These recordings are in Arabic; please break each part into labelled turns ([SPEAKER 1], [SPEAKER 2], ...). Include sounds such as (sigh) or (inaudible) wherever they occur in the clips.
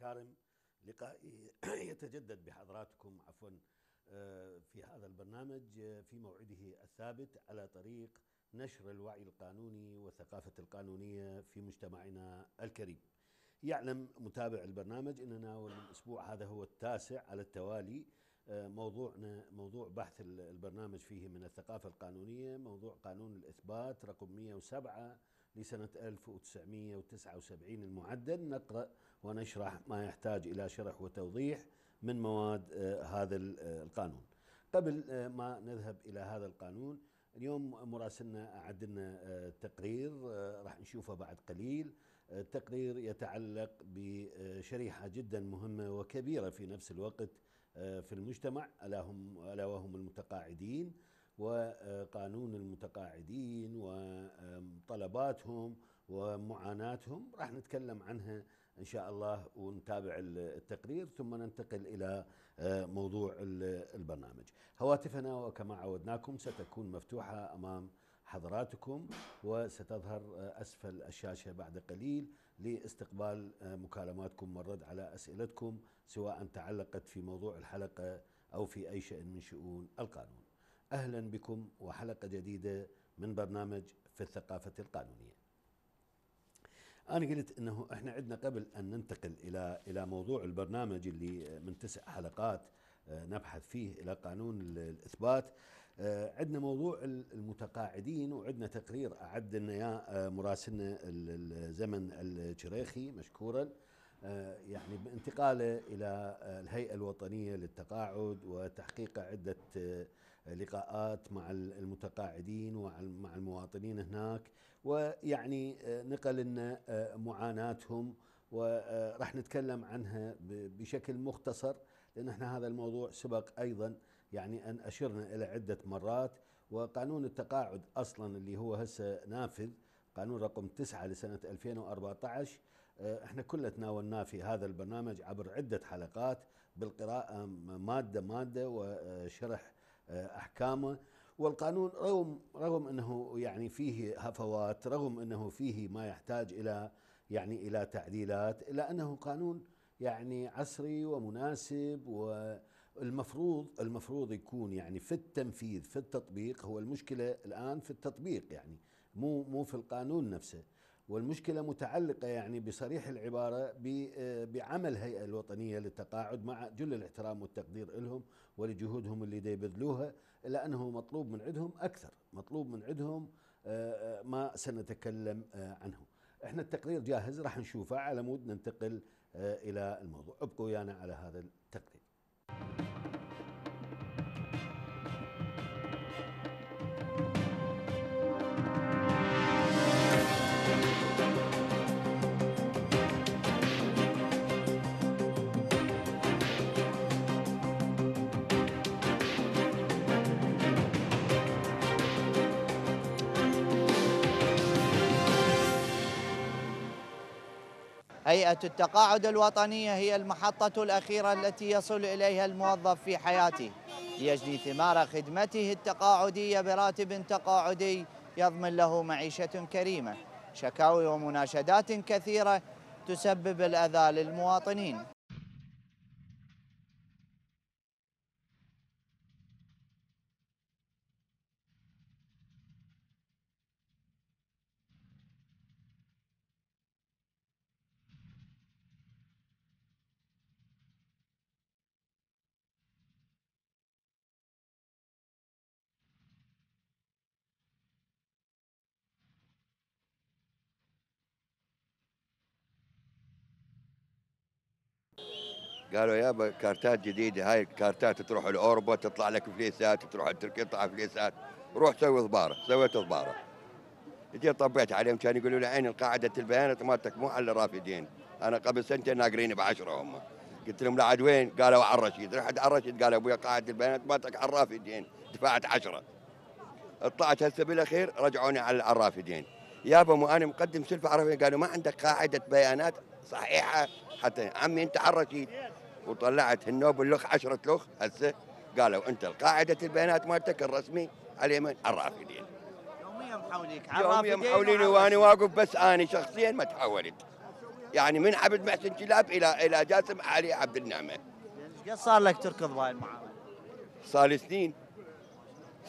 [SPEAKER 1] الكارم لقائي (clears throat) يتجدد بحضراتكم عفوا آه، في هذا البرنامج آه، في موعده الثابت على طريق نشر الوعي القانوني والثقافة القانونية في مجتمعنا الكريم يعلم متابع البرنامج أننا والأسبوع هذا هو التاسع على التوالي آه، موضوعنا موضوع بحث البرنامج فيه من الثقافة القانونية موضوع قانون الإثبات رقم 107 لسنة 1979 المعدل نقرأ ونشرح ما يحتاج إلى شرح وتوضيح من مواد آه، هذا آه، القانون قبل آه، ما نذهب إلى هذا القانون اليوم مراسلنا أعدنا تقرير راح نشوفه بعد قليل تقرير يتعلق بشريحة جدا مهمة وكبيرة في نفس الوقت في المجتمع ألا, هم ألا وهم المتقاعدين وقانون المتقاعدين وطلباتهم ومعاناتهم راح نتكلم عنها ان شاء الله ونتابع التقرير ثم ننتقل الى آه، موضوع البرنامج. هواتفنا وكما عودناكم ستكون مفتوحه امام حضراتكم وستظهر آه، اسفل الشاشه بعد قليل لاستقبال آه، مكالماتكم والرد على اسئلتكم سواء تعلقت في موضوع الحلقه او في اي شيء من شؤون القانون. أهلا بكم وحلقة جديدة من برنامج في الثقافة القانونية أنا قلت أنه إحنا عندنا قبل أن ننتقل إلى إلى موضوع البرنامج اللي من تسع حلقات آه، نبحث فيه إلى قانون الإثبات آه، عندنا موضوع المتقاعدين وعندنا تقرير أعد لنا آه، مراسلنا الزمن الشريخي مشكورا يعني بانتقاله إلى الهيئة الوطنية للتقاعد وتحقيق عدة لقاءات مع المتقاعدين ومع المواطنين هناك ويعني آه، نقل لنا آه، معاناتهم وراح آه، نتكلم عنها بشكل مختصر لان احنا هذا الموضوع سبق ايضا يعني ان اشرنا الى عده مرات وقانون التقاعد اصلا اللي هو هسه نافذ قانون رقم 9 لسنه 2014 احنا كلنا تناولناه في هذا البرنامج عبر عده حلقات بالقراءه ماده ماده وشرح احكامه والقانون رغم رغم انه يعني فيه هفوات رغم انه فيه ما يحتاج الى يعني الى تعديلات الا انه قانون يعني عصري ومناسب والمفروض المفروض يكون يعني في التنفيذ في التطبيق هو المشكله الان في التطبيق يعني مو مو في القانون نفسه والمشكلة متعلقة يعني بصريح العبارة آه، بعمل الهيئة الوطنية للتقاعد مع جل الاحترام والتقدير لهم ولجهودهم اللي يبذلوها إلا أنه مطلوب من عندهم أكثر مطلوب من عندهم آه، آه، ما سنتكلم عنه احنا التقرير جاهز راح نشوفه على مود ننتقل إلى الموضوع ابقوا ويانا على هذا التقرير
[SPEAKER 2] هيئة التقاعد الوطنية هي المحطة الأخيرة التي يصل إليها الموظف في حياته ليجني ثمار خدمته التقاعدية براتب تقاعدي يضمن له معيشة كريمة شكاوي ومناشدات كثيرة تسبب الأذى للمواطنين
[SPEAKER 3] قالوا يابا كارتات جديده هاي الكارتات تروح الاوروبا تطلع لك فليسات تروح تركيا تطلع فليسات روح سوي ضباره سويت ضباره جيت طبيت عليهم كان يقولوا لي عين قاعده البيانات مالتك مو على الرافدين انا قبل سنتين ناقريني بعشره هم قلت لهم لعد وين؟ قالوا على الرشيد رحت على الرشيد قال ابويا قاعده البيانات مالتك على الرافدين دفعت عشره طلعت هسه بالاخير رجعوني على الرافدين يابا مو انا مقدم سلفة عرفين قالوا ما عندك قاعده بيانات صحيحه حتى عمي انت على الرشيد وطلعت النوب لخ 10 لخ هسه قالوا انت قاعده البيانات مالتك الرسمي على اليمن الرافدين
[SPEAKER 2] يوميا محاولينك يوميا محاوليني وانا
[SPEAKER 3] واقف بس انا شخصيا ما تحولت يعني من عبد محسن كلاب الى الى جاسم علي عبد النعمه يعني قد صار لك تركض هاي المعارضة؟ صار لي سنين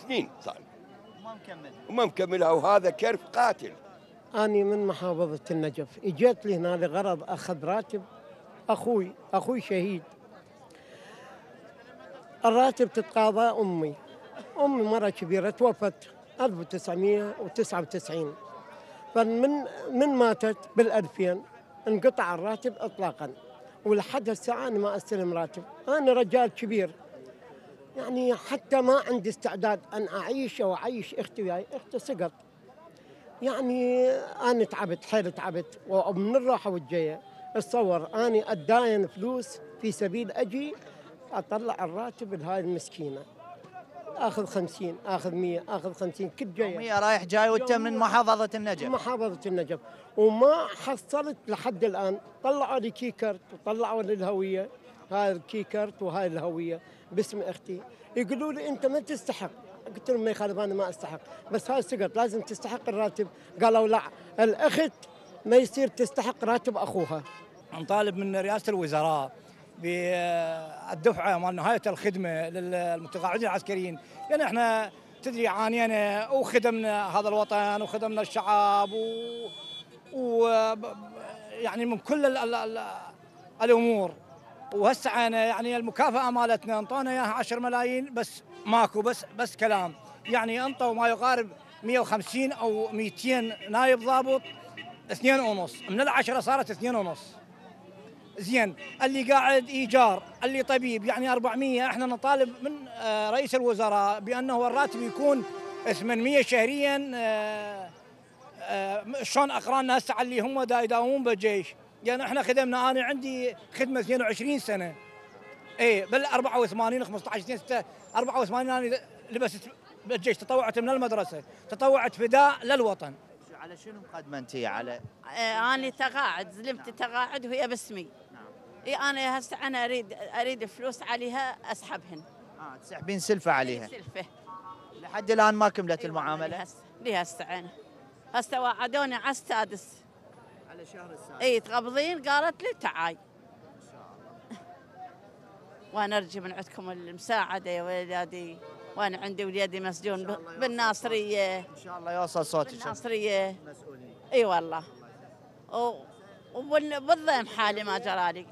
[SPEAKER 3] سنين صار وما مكمل وما مكملها وهذا كرف قاتل
[SPEAKER 4] اني من محافظة النجف، إجيت لي هنا لغرض أخذ راتب أخوي أخوي شهيد الراتب تتقاضى أمي أمي مرة كبيرة توفت 1999 فمن من ماتت بال2000 انقطع الراتب إطلاقا ولحد الساعة أنا ما أستلم راتب أنا رجال كبير يعني حتى ما عندي استعداد أن أعيش أو أعيش أختي وياي أختي سقط يعني أنا تعبت حيل تعبت ومن الراحة والجاية تصور اني اداين فلوس في سبيل اجي اطلع الراتب لهاي المسكينه اخذ 50 اخذ 100 اخذ 50 كل جاي يومية رايح جاي وانت من محافظه النجف محافظه النجف وما حصلت لحد الان طلعوا لي كي كارت وطلعوا لي الهويه هاي الكي كارت وهاي الهويه باسم اختي يقولوا لي انت ما تستحق قلت لهم ما يخالف انا ما استحق بس هاي سقط لازم تستحق الراتب قالوا لا الاخت
[SPEAKER 2] ما يصير تستحق راتب اخوها. نطالب من رئاسه الوزراء بالدفعه مال نهايه الخدمه للمتقاعدين العسكريين، لان يعني احنا تدري عانينا وخدمنا هذا الوطن وخدمنا الشعب و, و... يعني من كل ال... ال... ال... الامور وهسه انا يعني المكافاه مالتنا انطونا اياها 10 ملايين بس ماكو بس بس كلام يعني انطوا ما يقارب 150 او 200 نائب ضابط اثنين ونص من العشرة صارت اثنين ونص زين اللي قاعد ايجار اللي طبيب يعني 400 احنا نطالب من آه، رئيس الوزراء بانه الراتب يكون 800 شهريا آه، آه، شلون اقراننا هسه اللي هم دا يداومون بالجيش يعني احنا خدمنا انا عندي خدمه 22 سنه اي بال 84 15 6 84 انا لبست بالجيش تطوعت من المدرسه تطوعت فداء للوطن على شنو مقدمه انت على
[SPEAKER 4] آه، انا تقاعد زلمت نعم. تقاعد وهي باسمي نعم اي انا هسه انا اريد اريد فلوس عليها اسحبهن اه تسحبين سلفه عليها إيه، سلفه
[SPEAKER 2] لحد الان ما كملت إيه، المعامله
[SPEAKER 4] هسه انا هسه وعدوني على السادس على شهر السادس اي تقبضين قالت لي تعاي (laughs) وانا ارجو من عندكم المساعده يا ولادي وانا عندي ولادي مسجون بالناصريه ان
[SPEAKER 2] شاء الله يوصل صوتك بالناصريه مسؤولين
[SPEAKER 4] اي والله وبالضيم حالي ما جرالي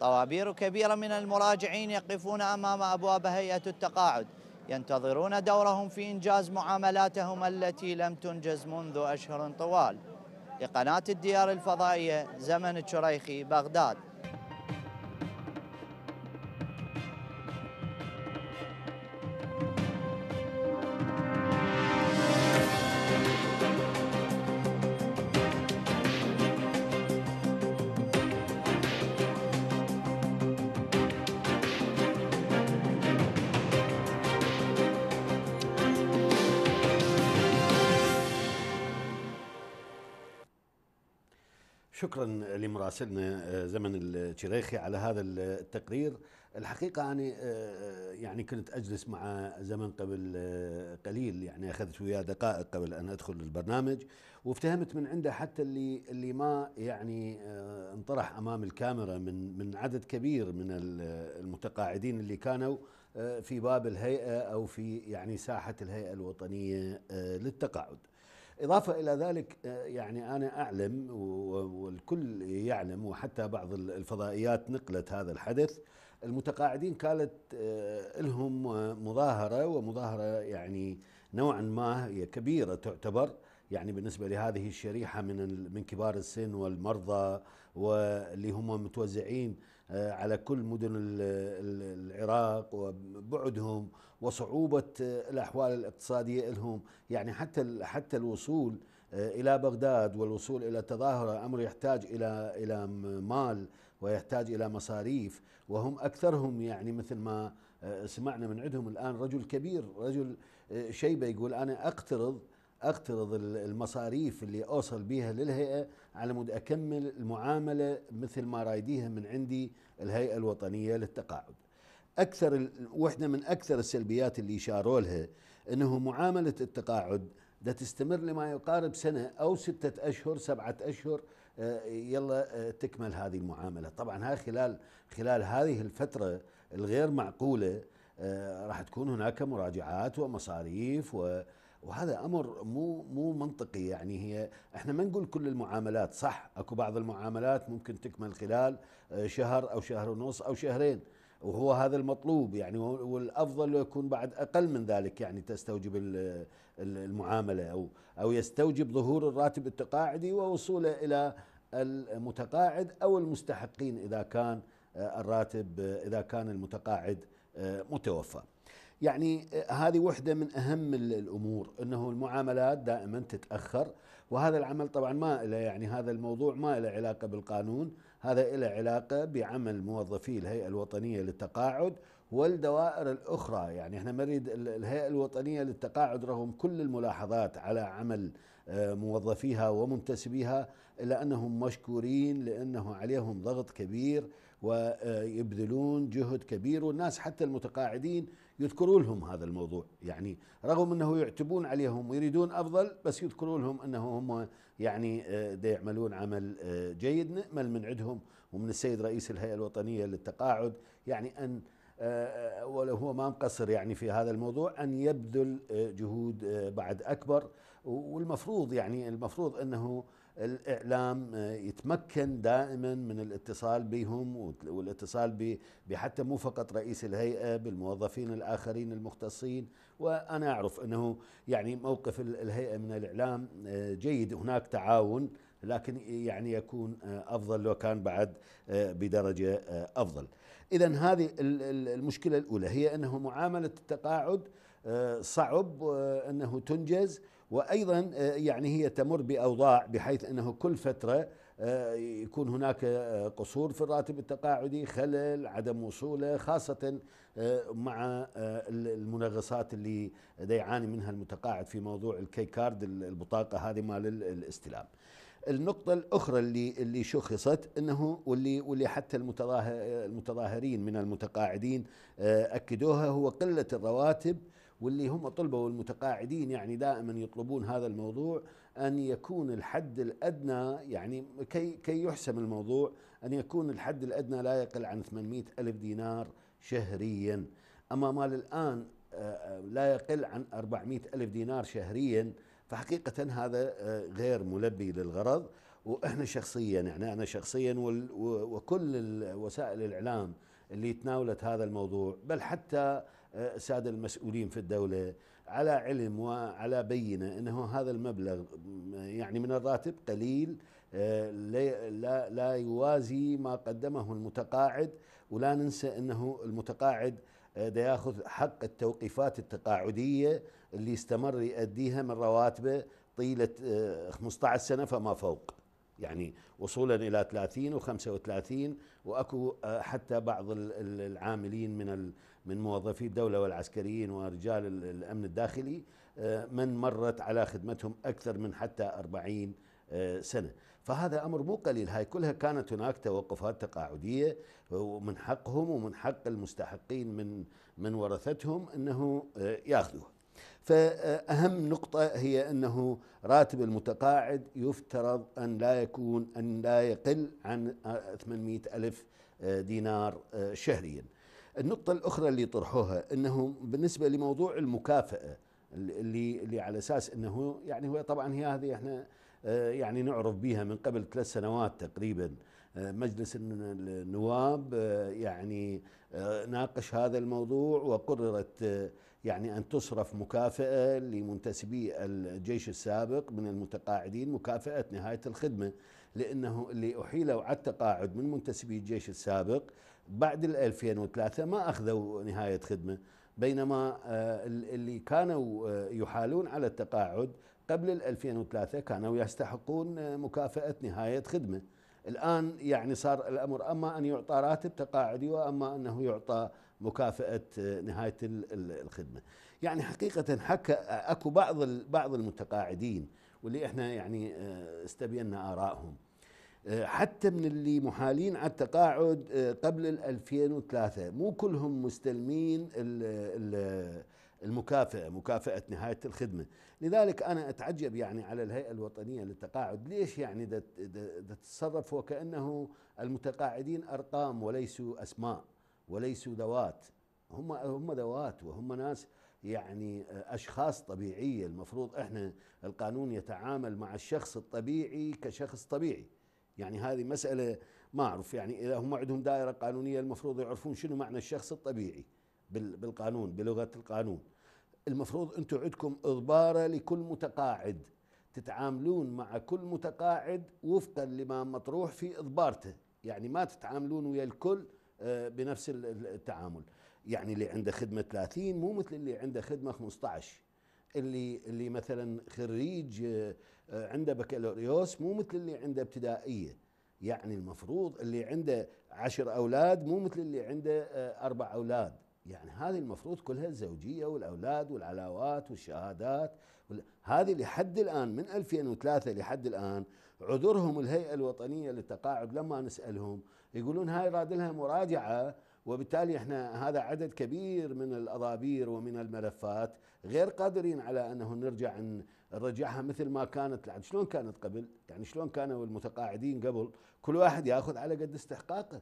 [SPEAKER 2] طوابير كبيرة من المراجعين يقفون أمام أبواب هيئة التقاعد ينتظرون دورهم في إنجاز معاملاتهم التي لم تنجز منذ أشهر طوال لقناة الديار الفضائية زمن الشريخي بغداد
[SPEAKER 1] شكرا لمراسلنا آه، زمن الشريخي على هذا التقرير الحقيقة أنا آه، آه، يعني كنت أجلس مع زمن قبل قليل يعني أخذت وياه دقائق قبل أن أدخل البرنامج وافتهمت من عنده حتى اللي اللي ما يعني انطرح أمام الكاميرا من من عدد كبير من المتقاعدين اللي كانوا في باب الهيئة أو في يعني ساحة الهيئة الوطنية للتقاعد إضافة إلى ذلك آه، يعني أنا أعلم والكل يعلم وحتى بعض الفضائيات نقلت هذا الحدث المتقاعدين كانت آه، لهم آه، مظاهرة ومظاهرة يعني نوعا ما هي كبيرة تعتبر يعني بالنسبة لهذه الشريحة من من كبار السن والمرضى واللي هم متوزعين آه، على كل مدن العراق وبعدهم وصعوبة آه، الأحوال الاقتصادية لهم يعني حتى حتى الوصول آه، إلى بغداد والوصول إلى تظاهرة أمر يحتاج إلى إلى مال ويحتاج إلى مصاريف وهم أكثرهم يعني مثل ما سمعنا من عندهم الآن رجل كبير رجل شيبة يقول أنا أقترض اقترض المصاريف اللي اوصل بيها للهيئه على مود اكمل المعامله مثل ما رايديها من عندي الهيئه الوطنيه للتقاعد. اكثر وحده من اكثر السلبيات اللي اشاروا لها انه معامله التقاعد ده تستمر لما يقارب سنه او سته اشهر سبعه اشهر آه، يلا آه، تكمل هذه المعامله، طبعا هاي خلال خلال هذه الفتره الغير معقوله آه، راح تكون هناك مراجعات ومصاريف و وهذا امر مو مو منطقي يعني هي احنا ما نقول كل المعاملات صح اكو بعض المعاملات ممكن تكمل خلال آه، شهر او شهر ونص او شهرين وهو هذا المطلوب يعني والافضل يكون بعد اقل من ذلك يعني تستوجب المعامله او او يستوجب ظهور الراتب التقاعدي ووصوله الى المتقاعد او المستحقين اذا كان آه، الراتب آه، اذا كان المتقاعد متوفى يعني آه, هذه وحدة من أهم الأمور أنه المعاملات دائما تتأخر وهذا العمل طبعا ما له يعني هذا الموضوع ما له علاقة بالقانون هذا له علاقة بعمل موظفي الهيئة الوطنية للتقاعد والدوائر الأخرى يعني احنا نريد الهيئة الوطنية للتقاعد رغم كل الملاحظات على عمل آه, موظفيها ومنتسبيها إلا أنهم مشكورين لأنه عليهم ضغط كبير ويبذلون آه, جهد كبير والناس حتى المتقاعدين يذكروا لهم هذا الموضوع يعني رغم انه يعتبون عليهم ويريدون افضل بس يذكروا لهم انه هم يعني آه، يعملون عمل آه، جيد نامل من عندهم ومن السيد رئيس الهيئه الوطنيه للتقاعد يعني ان آه، ولو هو ما مقصر يعني في هذا الموضوع ان يبذل جهود بعد اكبر والمفروض يعني المفروض انه الاعلام آه، يتمكن دائما من الاتصال بهم والاتصال بحتى مو فقط رئيس الهيئه بالموظفين الاخرين المختصين وانا اعرف انه يعني موقف الهيئه من الاعلام آه، جيد هناك تعاون لكن يعني يكون آه، افضل لو كان بعد بدرجه افضل. اذا هذه المشكله الاولى هي انه معامله التقاعد صعب انه تنجز وايضا آه، يعني هي تمر باوضاع بحيث انه كل فتره آه، يكون هناك آه، قصور في الراتب التقاعدي خلل عدم وصوله خاصة مع المنغصات اللي يعاني منها المتقاعد في موضوع الكي كارد البطاقة هذه مال الاستلام النقطة الأخرى اللي اللي شخصت أنه واللي واللي حتى المتظاهرين من المتقاعدين أكدوها هو قلة الرواتب واللي هم طلبه والمتقاعدين يعني دائما يطلبون هذا الموضوع أن يكون الحد الأدنى يعني كي, كي يحسم الموضوع أن يكون الحد الأدنى لا يقل عن 800 ألف دينار شهريا أما مال الآن آه، آه، لا يقل عن 400 ألف دينار شهريا فحقيقة هذا آه، غير ملبي للغرض واحنا شخصيا يعني انا شخصيا وكل وسائل الاعلام اللي تناولت هذا الموضوع بل حتى السادة المسؤولين في الدولة على علم وعلى بينة أنه هذا المبلغ يعني من الراتب قليل آه، لا, يوازي ما قدمه المتقاعد ولا ننسى أنه المتقاعد آه، ياخذ حق التوقيفات التقاعدية اللي استمر يأديها من رواتبه طيلة 15 آه، سنة فما فوق يعني وصولا الى 30 و35 واكو حتى بعض العاملين من من موظفي الدولة والعسكريين ورجال الأمن الداخلي آه، من مرت على خدمتهم أكثر من حتى أربعين آه، سنة فهذا أمر مو قليل هاي كلها كانت هناك توقفات تقاعدية ومن حقهم ومن حق المستحقين من من ورثتهم أنه آه، يأخذوها فأهم نقطة هي أنه راتب المتقاعد يفترض أن لا يكون أن لا يقل عن 800 ألف دينار شهرياً النقطة الأخرى اللي طرحوها أنه بالنسبة لموضوع المكافأة اللي اللي على اساس انه يعني هو طبعا هي هذه احنا آه، يعني نعرف بها من قبل ثلاث سنوات تقريبا آه، مجلس النواب آه، يعني ناقش هذا الموضوع وقررت يعني ان تصرف مكافاه لمنتسبي الجيش السابق من المتقاعدين مكافاه نهايه الخدمه لانه اللي احيلوا على التقاعد من منتسبي الجيش السابق بعد ال 2003 ما اخذوا نهايه خدمه بينما آه، اللي كانوا آه، يحالون على التقاعد قبل ال 2003 كانوا يستحقون آه، مكافاه نهايه خدمه الان يعني صار الامر اما ان يعطى راتب تقاعدي واما انه يعطى مكافاه نهايه الخدمه يعني حقيقه حكى اكو بعض بعض المتقاعدين واللي احنا يعني استبينا ارائهم آه، حتى من اللي محالين على التقاعد آه، قبل 2003 مو كلهم مستلمين المكافأة مكافأة نهاية الخدمة لذلك أنا أتعجب يعني على الهيئة الوطنية للتقاعد ليش يعني تتصرف وكأنه المتقاعدين أرقام وليسوا أسماء وليسوا ذوات هم هم ذوات وهم ناس يعني آه، اشخاص طبيعيه المفروض احنا القانون يتعامل مع الشخص الطبيعي كشخص طبيعي يعني هذه مسألة ما أعرف يعني إذا هم عندهم دائرة قانونية المفروض يعرفون شنو معنى الشخص الطبيعي بالقانون بلغة القانون المفروض أنتم عندكم إضبارة لكل متقاعد تتعاملون مع كل متقاعد وفقا لما مطروح في إضبارته يعني ما تتعاملون ويا الكل آه، بنفس التعامل يعني اللي عنده خدمة 30 مو مثل اللي عنده خدمة 15 اللي اللي مثلا خريج آه، عنده بكالوريوس مو مثل اللي عنده ابتدائيه يعني المفروض اللي عنده عشر اولاد مو مثل اللي عنده آه، اربع اولاد يعني هذه المفروض كلها الزوجيه والاولاد والعلاوات والشهادات هذه لحد الان من 2003 لحد الان عذرهم الهيئه الوطنيه للتقاعد لما نسالهم يقولون هاي راد لها مراجعه وبالتالي احنا هذا عدد كبير من الاضابير ومن الملفات غير قادرين على انه نرجع نرجعها مثل ما كانت يعني شلون كانت قبل؟ يعني شلون كانوا المتقاعدين قبل؟ كل واحد ياخذ على قد استحقاقه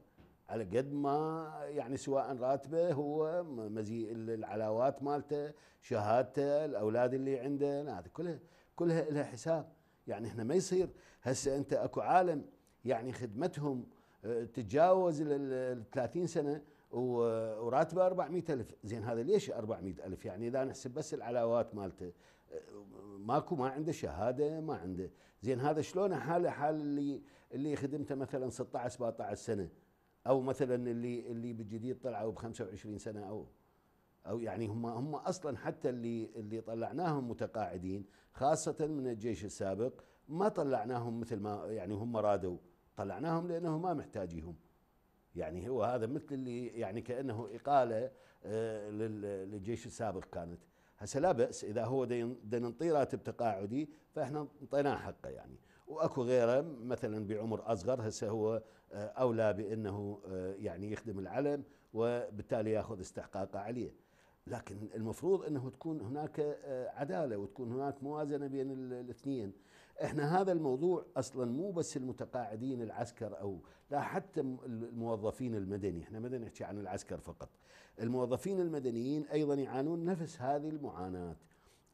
[SPEAKER 1] على قد ما يعني سواء راتبه هو مزيء العلاوات مالته شهادته الاولاد اللي عنده هذه كلها كلها لها حساب يعني احنا ما يصير هسه انت اكو عالم يعني خدمتهم آه، تتجاوز ال 30 سنه وراتبه 400000 زين هذا ليش 400000 يعني اذا نحسب بس العلاوات مالته ماكو ما عنده شهاده ما عنده زين هذا شلون حاله حال اللي اللي خدمته مثلا 16 17 سنه او مثلا اللي اللي بالجديد طلعوا ب 25 سنه او او يعني هم هم اصلا حتى اللي اللي طلعناهم متقاعدين خاصه من الجيش السابق ما طلعناهم مثل ما يعني هم رادوا طلعناهم لانه ما محتاجيهم يعني هو هذا مثل اللي يعني كانه اقاله آه، للجيش السابق كانت هسه لا باس اذا هو دا نعطيه راتب تقاعدي فاحنا انطيناه حقه يعني واكو غيره مثلا بعمر اصغر هسه هو آه، اولى بانه آه، يعني يخدم العلم وبالتالي ياخذ استحقاقه عليه لكن المفروض انه تكون هناك عداله وتكون هناك موازنه بين الاثنين احنا هذا الموضوع اصلا مو بس المتقاعدين العسكر او لا حتى الموظفين المدني احنا ما نحكي عن العسكر فقط الموظفين المدنيين ايضا يعانون نفس هذه المعاناه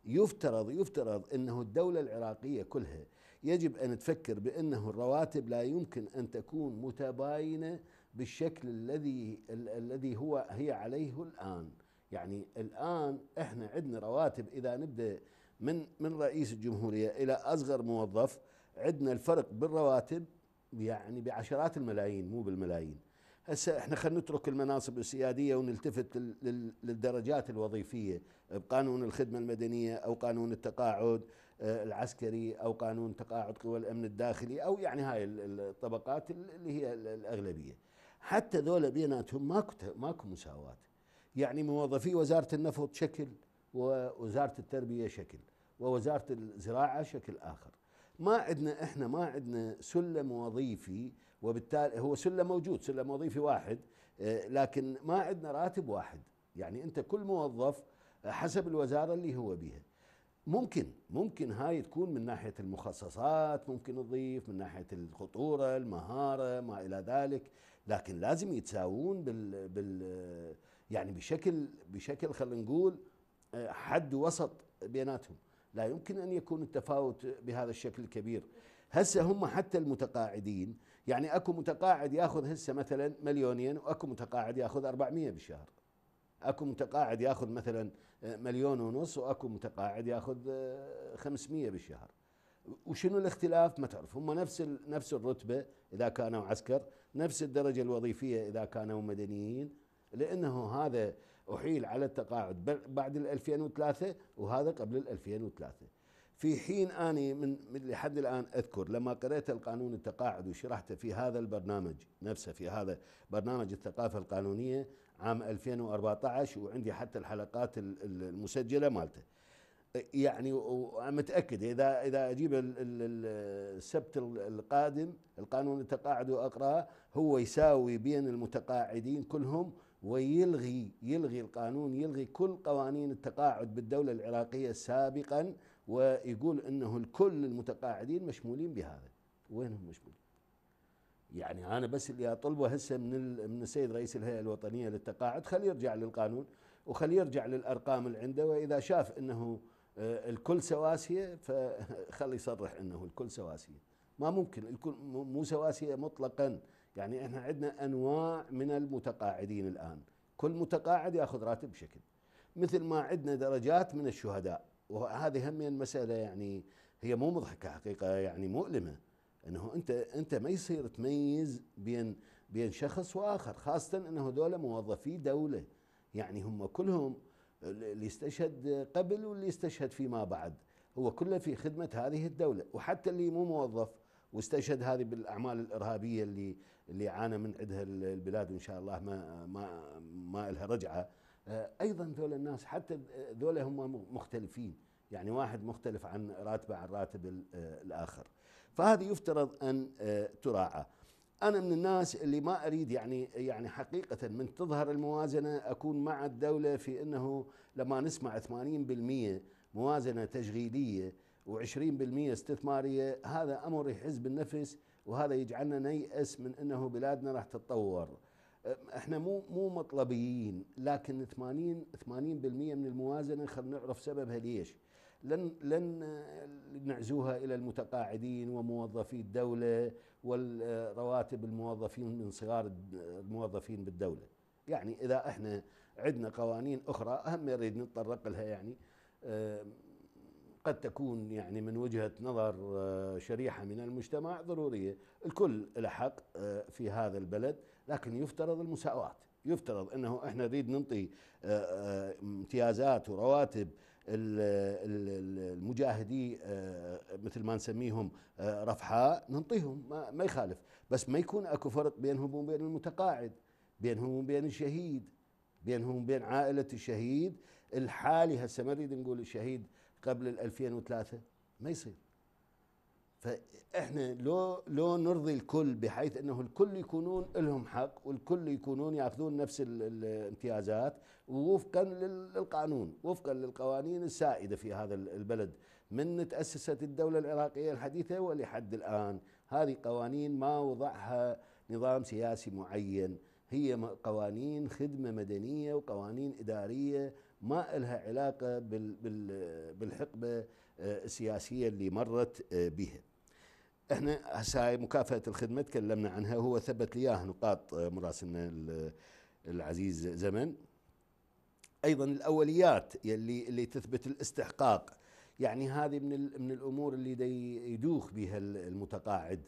[SPEAKER 1] يفترض يفترض انه الدوله العراقيه كلها يجب ان تفكر بانه الرواتب لا يمكن ان تكون متباينه بالشكل الذي الذي هو هي عليه الان يعني الان احنا عندنا رواتب اذا نبدا من من رئيس الجمهوريه الى اصغر موظف عندنا الفرق بالرواتب يعني بعشرات الملايين مو بالملايين هسه احنا خلينا نترك المناصب السياديه ونلتفت للدرجات الوظيفيه بقانون الخدمه المدنيه او قانون التقاعد آه، العسكري او قانون تقاعد قوى الامن الداخلي او يعني هاي الطبقات اللي هي الاغلبيه حتى ذولا بيناتهم ماكو ماكو مساواه يعني موظفي وزاره النفط شكل ووزاره التربيه شكل ووزاره الزراعه شكل اخر ما عندنا احنا ما عندنا سلم وظيفي وبالتالي هو سلم موجود سلم وظيفي واحد آه، لكن ما عندنا راتب واحد يعني انت كل موظف آه، حسب الوزاره اللي هو بيها ممكن ممكن هاي تكون من ناحيه المخصصات ممكن تضيف من ناحيه الخطوره المهاره ما الى ذلك لكن لازم يتساوون بال بال يعني بشكل بشكل خلينا نقول آه، حد وسط بيناتهم لا يمكن أن يكون التفاوت بهذا الشكل الكبير هسه هم حتى المتقاعدين يعني أكو متقاعد يأخذ هسه مثلا مليونين وأكو متقاعد يأخذ 400 بالشهر اكو متقاعد ياخذ مثلا مليون ونص واكو متقاعد ياخذ 500 بالشهر وشنو الاختلاف ما تعرف هم نفس نفس الرتبه اذا كانوا عسكر نفس الدرجه الوظيفيه اذا كانوا مدنيين لانه هذا أحيل على التقاعد بعد 2003 وهذا قبل 2003 في حين أني من لحد الآن أذكر لما قرأت القانون التقاعد وشرحته في هذا البرنامج نفسه في هذا برنامج الثقافة القانونية عام 2014 وعندي حتى الحلقات المسجلة مالته يعني متأكد إذا إذا أجيب السبت القادم القانون التقاعد وأقرأه هو يساوي بين المتقاعدين كلهم ويلغي يلغي القانون يلغي كل قوانين التقاعد بالدولة العراقية سابقا ويقول أنه الكل المتقاعدين مشمولين بهذا وينهم مشمولين يعني أنا بس اللي أطلبه هسه من من السيد رئيس الهيئة الوطنية للتقاعد خليه يرجع للقانون وخليه يرجع للأرقام اللي عنده وإذا شاف أنه آه، الكل سواسية فخلي يصرح أنه الكل سواسية ما ممكن الكل مو سواسية مطلقا يعني احنا عندنا انواع من المتقاعدين الان كل متقاعد ياخذ راتب بشكل مثل ما عندنا درجات من الشهداء وهذه هم مساله يعني هي مو مضحكه حقيقه يعني مؤلمه انه انت انت ما يصير تميز بين بين شخص واخر خاصه انه هذول موظفي دوله يعني هم كلهم اللي استشهد قبل واللي استشهد فيما بعد هو كله في خدمه هذه الدوله وحتى اللي مو موظف واستشهد هذه بالاعمال الارهابيه اللي اللي عانى من عندها البلاد وان شاء الله ما ما ما لها رجعه آه، ايضا ذول الناس حتى ذول هم مختلفين يعني واحد مختلف عن راتبه عن راتب آه، الاخر فهذه يفترض ان آه، تراعى انا من الناس اللي ما اريد يعني يعني حقيقه من تظهر الموازنه اكون مع الدوله في انه لما نسمع 80% موازنه تشغيليه و20% استثماريه هذا امر يحز بالنفس وهذا يجعلنا نيأس من انه بلادنا راح تتطور احنا مو مو مطلبيين لكن 80 80% من الموازنه خلينا نعرف سببها ليش لن لن نعزوها الى المتقاعدين وموظفي الدوله والرواتب الموظفين من صغار الموظفين بالدوله يعني اذا احنا عندنا قوانين اخرى اهم نريد نتطرق لها يعني قد تكون يعني من وجهة نظر آه، شريحة من المجتمع ضرورية الكل له حق آه، في هذا البلد لكن يفترض المساواة يفترض أنه إحنا نريد ننطي آه، امتيازات ورواتب المجاهدي مثل ما نسميهم رفحاء ننطيهم ما يخالف بس ما يكون أكو فرق بينهم وبين المتقاعد بينهم وبين الشهيد بينهم وبين عائلة الشهيد الحالي هسه ما نريد نقول الشهيد قبل ال 2003 ما يصير فاحنا لو لو نرضي الكل بحيث انه الكل يكونون لهم حق والكل يكونون ياخذون نفس الامتيازات ووفقا للقانون وفقا للقوانين السائده في هذا البلد من تاسست الدوله العراقيه الحديثه ولحد الان هذه قوانين ما وضعها نظام سياسي معين هي قوانين خدمه مدنيه وقوانين اداريه ما لها علاقة بالحقبة آه، السياسية اللي مرت آه، بها احنا هاي مكافأة الخدمة تكلمنا عنها هو ثبت لياه نقاط آه، مراسلنا العزيز زمن ايضا الاوليات يلي اللي تثبت الاستحقاق يعني هذه من من الامور اللي يدوخ بها المتقاعد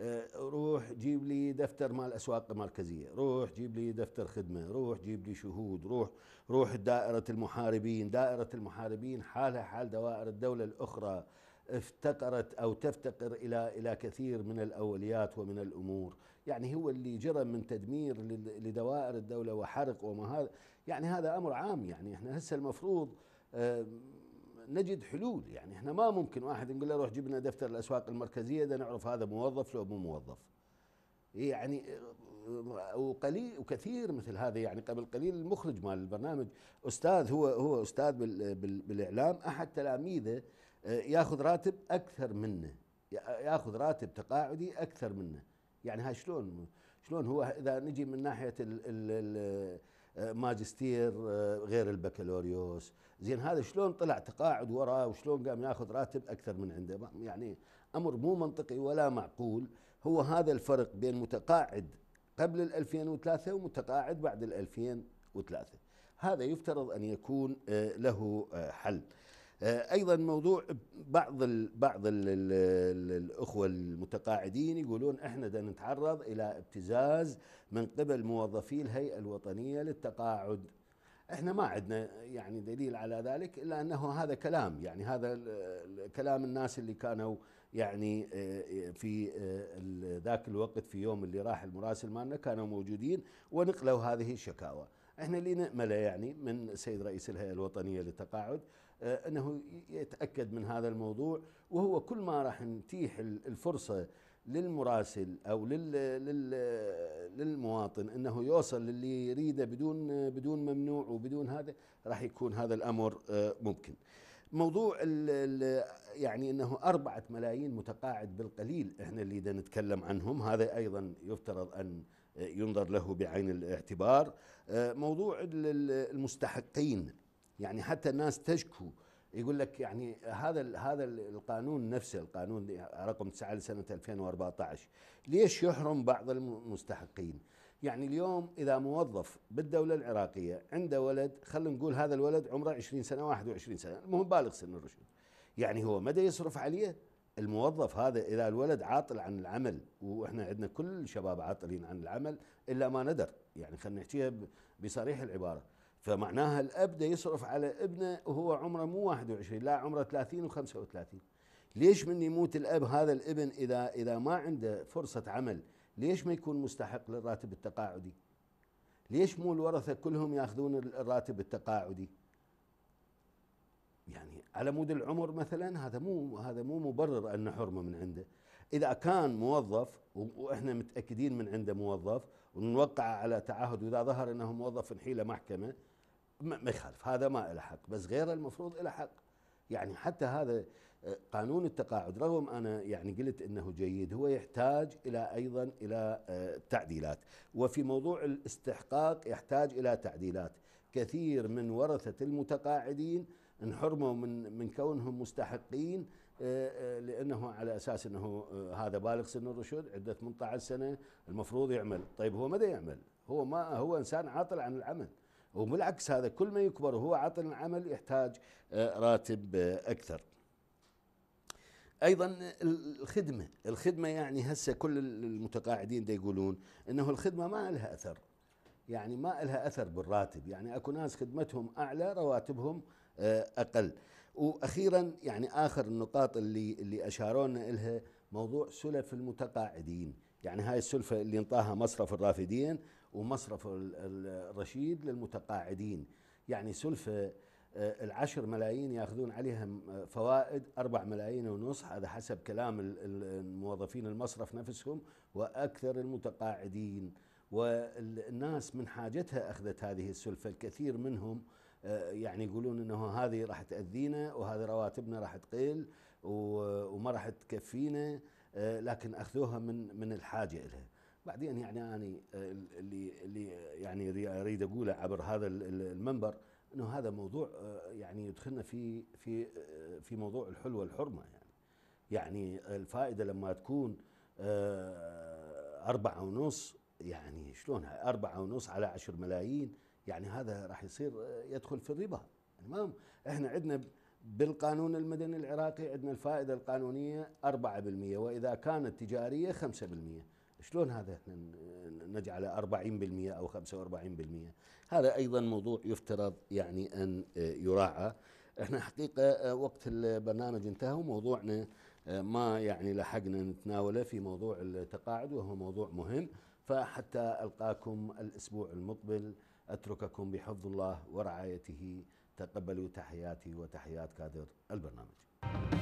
[SPEAKER 1] آه، روح جيب لي دفتر مال اسواق المركزيه، روح جيب لي دفتر خدمه، روح جيب لي شهود، روح روح دائره المحاربين، دائره المحاربين حالها حال دوائر الدوله الاخرى افتقرت او تفتقر الى الى كثير من الاوليات ومن الامور، يعني هو اللي جرى من تدمير لدوائر الدوله وحرق وما هذا، يعني هذا امر عام يعني احنا هسه المفروض آه، نجد حلول يعني احنا ما ممكن واحد نقول له روح جيب لنا دفتر الاسواق المركزيه ده نعرف هذا موظف لو مو موظف يعني وقليل وكثير مثل هذا يعني قبل قليل المخرج مال البرنامج استاذ هو هو استاذ بالاعلام احد تلاميذه آه، ياخذ راتب اكثر منه ياخذ راتب تقاعدي اكثر منه يعني ها شلون شلون هو اذا نجي من ناحيه ال ال ال ماجستير آه، غير البكالوريوس زين هذا شلون طلع تقاعد وراه وشلون قام ياخذ راتب اكثر من عنده يعني امر مو منطقي ولا معقول هو هذا الفرق بين متقاعد قبل ال 2003 ومتقاعد بعد ال 2003 هذا يفترض ان يكون آه، له آه، حل آه، ايضا موضوع بعض الـ بعض الـ الـ الاخوه المتقاعدين يقولون احنا دا نتعرض الى ابتزاز من قبل موظفي الهيئه الوطنيه للتقاعد احنا ما عندنا يعني دليل على ذلك الا انه هذا كلام يعني هذا كلام الناس اللي كانوا يعني آه، في آه، ذاك الوقت في يوم اللي راح المراسل مالنا كانوا موجودين ونقلوا هذه الشكاوى احنا اللي نأمله يعني من السيد رئيس الهيئه الوطنيه للتقاعد آه، انه يتاكد من هذا الموضوع وهو كل ما راح نتيح الفرصه للمراسل او لل للمواطن انه يوصل للي يريده بدون بدون ممنوع وبدون هذا راح يكون هذا الامر آه، ممكن. موضوع الـ يعني انه أربعة ملايين متقاعد بالقليل احنا اللي دا نتكلم عنهم هذا ايضا يفترض ان ينظر له بعين الاعتبار آه، موضوع المستحقين يعني حتى الناس تشكو يقول لك يعني هذا هذا القانون نفسه القانون رقم 9 لسنه 2014 ليش يحرم بعض المستحقين؟ يعني اليوم اذا موظف بالدوله العراقيه عنده ولد خلينا نقول هذا الولد عمره 20 سنه 21 سنه المهم بالغ سن الرشد يعني هو مدى يصرف عليه الموظف هذا اذا الولد عاطل عن العمل واحنا عندنا كل الشباب عاطلين عن العمل الا ما ندر يعني خلينا نحكيها بصريح العباره فمعناها الاب ده يصرف على ابنه وهو عمره مو 21 لا عمره 30 و35 ليش من يموت الاب هذا الابن اذا اذا ما عنده فرصه عمل ليش ما يكون مستحق للراتب التقاعدي؟ ليش مو الورثه كلهم ياخذون الراتب التقاعدي؟ يعني على مود العمر مثلا هذا مو هذا مو مبرر ان حرمه من عنده اذا كان موظف واحنا متاكدين من عنده موظف ونوقع على تعهد واذا ظهر انه موظف حيله محكمه ما يخالف هذا ما له حق بس غيره المفروض له حق يعني حتى هذا آه، قانون التقاعد رغم انا يعني قلت انه جيد هو يحتاج الى ايضا الى آه، تعديلات وفي موضوع الاستحقاق يحتاج الى تعديلات كثير من ورثه المتقاعدين انحرموا من من كونهم مستحقين آه، آه، لانه على اساس انه آه، هذا بالغ سن الرشد عده 18 سنه المفروض يعمل، طيب هو ماذا يعمل؟ هو ما هو انسان عاطل عن العمل وبالعكس هذا كل ما يكبر وهو عاطل عن العمل يحتاج راتب اكثر. ايضا الخدمه، الخدمه يعني هسه كل المتقاعدين دي يقولون انه الخدمه ما لها اثر. يعني ما لها اثر بالراتب، يعني اكو ناس خدمتهم اعلى رواتبهم اقل. واخيرا يعني اخر النقاط اللي اللي اشارونا الها موضوع سلف المتقاعدين يعني هاي السلفه اللي انطاها مصرف الرافدين ومصرف الرشيد للمتقاعدين يعني سلفه آه، العشر ملايين ياخذون عليها فوائد أربع ملايين ونص هذا حسب كلام الموظفين المصرف نفسهم وأكثر المتقاعدين والناس من حاجتها أخذت هذه السلفة الكثير منهم آه، يعني يقولون انه هذه راح تاذينا وهذه رواتبنا راح تقل وما راح تكفينا آه، لكن اخذوها من من الحاجه لها بعدين يعني اني آه، اللي اللي يعني اريد اقوله عبر هذا المنبر انه هذا موضوع يعني يدخلنا في في في موضوع الحلوه والحرمه يعني يعني الفائده لما تكون أربعة ونص يعني شلون أربعة ونص على عشر ملايين يعني هذا راح يصير آه، يدخل في الربا تمام احنا عندنا بالقانون المدني العراقي عندنا الفائده القانونيه 4% واذا كانت تجاريه 5% شلون هذا احنا نجعله 40% او 45% هذا ايضا موضوع يفترض يعني ان آه، يراعى احنا حقيقه آه، وقت البرنامج انتهى وموضوعنا ما يعني لحقنا نتناوله في موضوع التقاعد وهو موضوع مهم فحتى القاكم الاسبوع المقبل أترككم بحفظ الله ورعايته تقبلوا تحياتي وتحيات كادر البرنامج